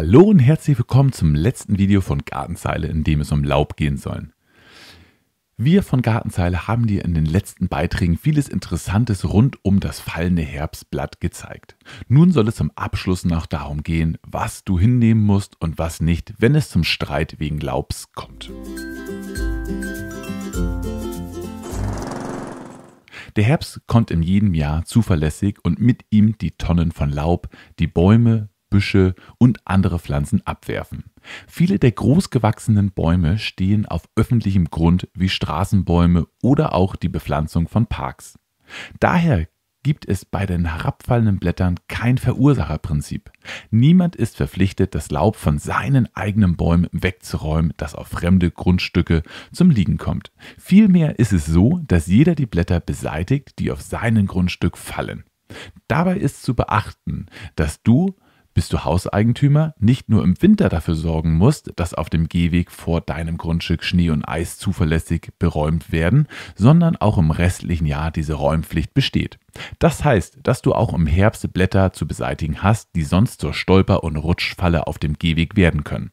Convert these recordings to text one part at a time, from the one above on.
Hallo und herzlich willkommen zum letzten Video von Gartenzeile, in dem es um Laub gehen soll. Wir von Gartenzeile haben dir in den letzten Beiträgen vieles Interessantes rund um das fallende Herbstblatt gezeigt. Nun soll es zum Abschluss noch darum gehen, was du hinnehmen musst und was nicht, wenn es zum Streit wegen Laubs kommt. Der Herbst kommt in jedem Jahr zuverlässig und mit ihm die Tonnen von Laub, die Bäume, Büsche und andere Pflanzen abwerfen. Viele der großgewachsenen Bäume stehen auf öffentlichem Grund wie Straßenbäume oder auch die Bepflanzung von Parks. Daher gibt es bei den herabfallenden Blättern kein Verursacherprinzip. Niemand ist verpflichtet, das Laub von seinen eigenen Bäumen wegzuräumen, das auf fremde Grundstücke zum Liegen kommt. Vielmehr ist es so, dass jeder die Blätter beseitigt, die auf seinem Grundstück fallen. Dabei ist zu beachten, dass du bist du Hauseigentümer nicht nur im Winter dafür sorgen musst, dass auf dem Gehweg vor deinem Grundstück Schnee und Eis zuverlässig beräumt werden, sondern auch im restlichen Jahr diese Räumpflicht besteht. Das heißt, dass du auch im Herbst Blätter zu beseitigen hast, die sonst zur Stolper- und Rutschfalle auf dem Gehweg werden können.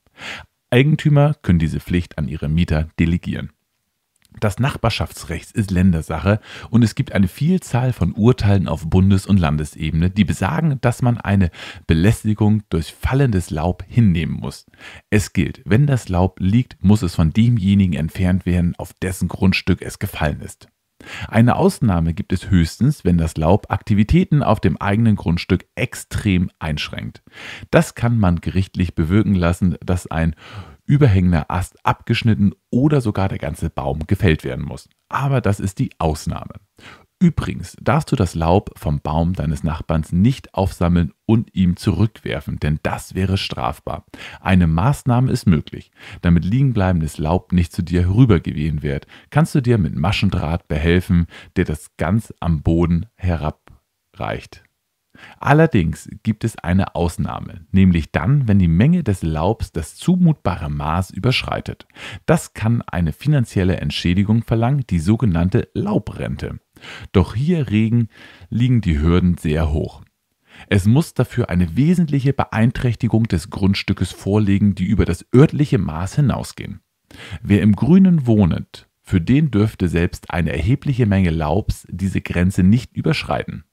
Eigentümer können diese Pflicht an ihre Mieter delegieren. Das Nachbarschaftsrecht ist Ländersache und es gibt eine Vielzahl von Urteilen auf Bundes- und Landesebene, die besagen, dass man eine Belästigung durch fallendes Laub hinnehmen muss. Es gilt, wenn das Laub liegt, muss es von demjenigen entfernt werden, auf dessen Grundstück es gefallen ist. Eine Ausnahme gibt es höchstens, wenn das Laub Aktivitäten auf dem eigenen Grundstück extrem einschränkt. Das kann man gerichtlich bewirken lassen, dass ein überhängender Ast abgeschnitten oder sogar der ganze Baum gefällt werden muss. Aber das ist die Ausnahme. Übrigens darfst du das Laub vom Baum deines Nachbarns nicht aufsammeln und ihm zurückwerfen, denn das wäre strafbar. Eine Maßnahme ist möglich. Damit liegenbleibendes Laub nicht zu dir herübergewehen wird, kannst du dir mit Maschendraht behelfen, der das ganz am Boden herabreicht. Allerdings gibt es eine Ausnahme, nämlich dann, wenn die Menge des Laubs das zumutbare Maß überschreitet. Das kann eine finanzielle Entschädigung verlangen, die sogenannte Laubrente. Doch hier Regen liegen die Hürden sehr hoch. Es muss dafür eine wesentliche Beeinträchtigung des Grundstückes vorliegen, die über das örtliche Maß hinausgehen. Wer im Grünen wohnet, für den dürfte selbst eine erhebliche Menge Laubs diese Grenze nicht überschreiten.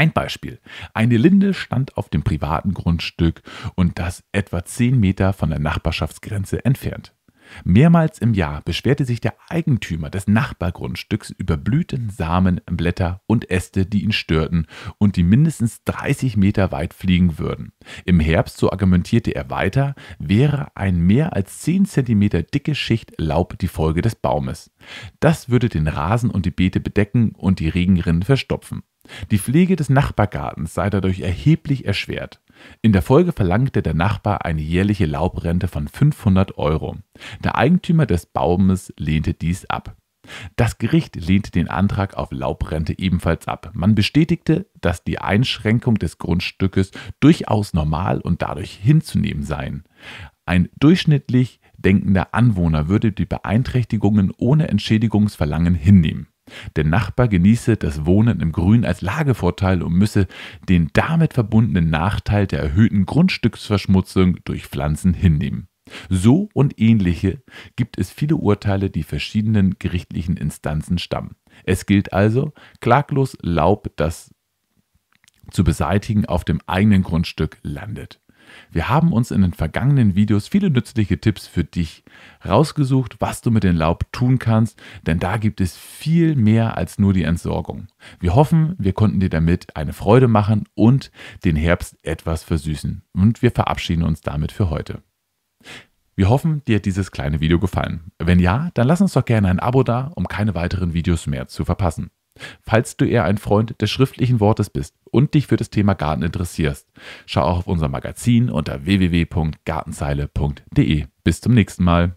Ein Beispiel. Eine Linde stand auf dem privaten Grundstück und das etwa 10 Meter von der Nachbarschaftsgrenze entfernt. Mehrmals im Jahr beschwerte sich der Eigentümer des Nachbargrundstücks über Blüten, Samen, Blätter und Äste, die ihn störten und die mindestens 30 Meter weit fliegen würden. Im Herbst, so argumentierte er weiter, wäre eine mehr als 10 Zentimeter dicke Schicht Laub die Folge des Baumes. Das würde den Rasen und die Beete bedecken und die Regenrinnen verstopfen. Die Pflege des Nachbargartens sei dadurch erheblich erschwert. In der Folge verlangte der Nachbar eine jährliche Laubrente von 500 Euro. Der Eigentümer des Baumes lehnte dies ab. Das Gericht lehnte den Antrag auf Laubrente ebenfalls ab. Man bestätigte, dass die Einschränkung des Grundstückes durchaus normal und dadurch hinzunehmen seien. Ein durchschnittlich denkender Anwohner würde die Beeinträchtigungen ohne Entschädigungsverlangen hinnehmen. Der Nachbar genieße das Wohnen im Grün als Lagevorteil und müsse den damit verbundenen Nachteil der erhöhten Grundstücksverschmutzung durch Pflanzen hinnehmen. So und ähnliche gibt es viele Urteile, die verschiedenen gerichtlichen Instanzen stammen. Es gilt also, klaglos Laub, das zu beseitigen auf dem eigenen Grundstück landet. Wir haben uns in den vergangenen Videos viele nützliche Tipps für dich rausgesucht, was du mit dem Laub tun kannst, denn da gibt es viel mehr als nur die Entsorgung. Wir hoffen, wir konnten dir damit eine Freude machen und den Herbst etwas versüßen. Und wir verabschieden uns damit für heute. Wir hoffen, dir hat dieses kleine Video gefallen. Wenn ja, dann lass uns doch gerne ein Abo da, um keine weiteren Videos mehr zu verpassen. Falls du eher ein Freund des schriftlichen Wortes bist, und dich für das Thema Garten interessierst. Schau auch auf unser Magazin unter www.gartenzeile.de. Bis zum nächsten Mal.